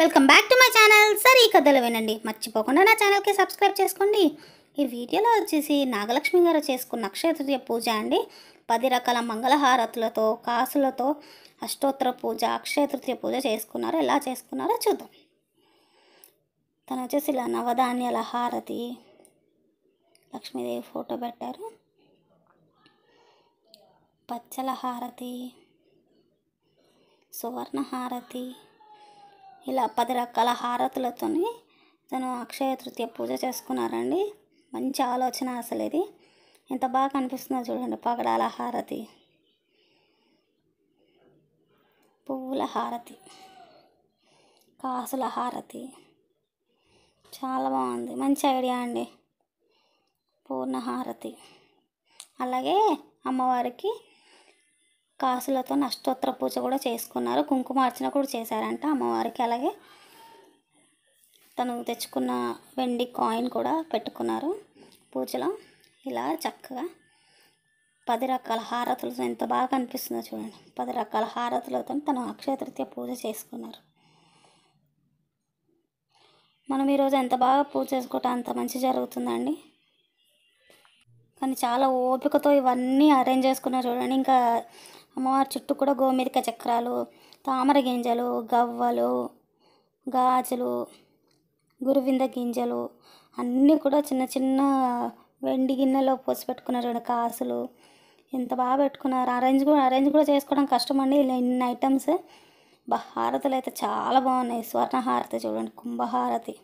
welcome back to my channel సరే ఈ కథలు వినండి మర్చిపోకుండా నా ఛానల్కి సబ్స్క్రైబ్ చేసుకోండి ఈ వీడియోలో వచ్చేసి నాగలక్ష్మి గారు చేసుకున్న నక్షత్రీయ పూజ అండి పది రకాల మంగళహారతులతో కాసులతో అష్టోత్తర పూజ అక్షయతృతీయ పూజ చేసుకున్నారో ఎలా చేసుకున్నారో చూద్దాం తను వచ్చేసి ఇలా నవధాన్యాల హారతి లక్ష్మీదేవి ఫోటో పెట్టారు పచ్చల హారతి సువర్ణ హారతి ఇలా పది రకాల హారతులతో తను అక్షయ తృతీయ పూజ చేసుకున్నారండి మంచి ఆలోచన అసలు ఇది ఎంత బాగా కనిపిస్తుందో చూడండి పగడాల హారతి పువ్వుల హారతి కాసుల హారతి చాలా బాగుంది మంచి ఐడియా అండి పూర్ణ హారతి అలాగే అమ్మవారికి కాసులతో నష్టోత్తర పూజ కూడా చేసుకున్నారు కుంకుమార్చన కూడా చేశారంట అమ్మవారికి అలాగే తను తెచ్చుకున్న వెండి కాయిన్ కూడా పెట్టుకున్నారు పూజలో ఇలా చక్కగా పది రకాల హారతులతో ఎంత బాగా కనిపిస్తుందో చూడండి పది రకాల హారతులతో తను అక్షయతృతీయ పూజ చేసుకున్నారు మనం ఈరోజు ఎంత బాగా పూజ చేసుకుంటే అంత మంచి జరుగుతుందండి కానీ చాలా ఓపికతో ఇవన్నీ అరేంజ్ చేసుకున్నారు చూడండి ఇంకా అమ్మవారి చుట్టూ కూడా గోమేధిక చక్రాలు తామర గింజలు గవ్వలు గాజులు గురువింద గింజలు అన్నీ కూడా చిన్న చిన్న వెండి గిన్నెలో పోసి పెట్టుకున్నారు రెండు కాసులు ఎంత బాగా పెట్టుకున్నారు అరేంజ్ కూడా అరేంజ్ కూడా చేసుకోవడం కష్టం అండి ఇలా ఇన్ని ఐటమ్స్ హారతులు అయితే చాలా బాగున్నాయి స్వర్ణ హారతి చూడండి కుంభహారతి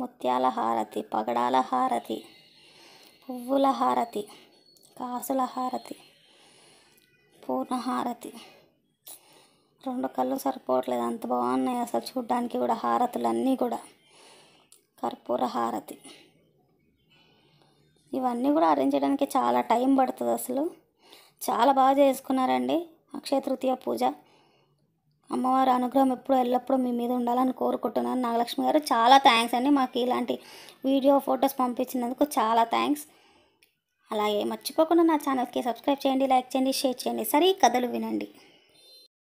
ముత్యాల హారతి పగడాల హారతి పువ్వుల హారతి కాసుల హారతి పూర్ణహారతి రెండు కళ్ళు సరిపోవట్లేదు అంత బాగున్నాయి అసలు చూడ్డానికి కూడా హారతులు అన్నీ కూడా కర్పూర హారతి ఇవన్నీ కూడా అరేంజ్ చేయడానికి చాలా టైం పడుతుంది అసలు చాలా బాగా చేసుకున్నారండి అక్షయ తృతీయ పూజ అమ్మవారి అనుగ్రహం ఎప్పుడు ఎల్లప్పుడూ మీ మీద ఉండాలని కోరుకుంటున్నాను నాగలక్ష్మి గారు చాలా థ్యాంక్స్ అండి మాకు ఇలాంటి వీడియో ఫొటోస్ పంపించినందుకు చాలా థ్యాంక్స్ అలాగే మర్చిపోకుండా నా ఛానల్కి సబ్స్క్రైబ్ చేయండి లైక్ చేయండి షేర్ చేయండి సరే కథలు వినండి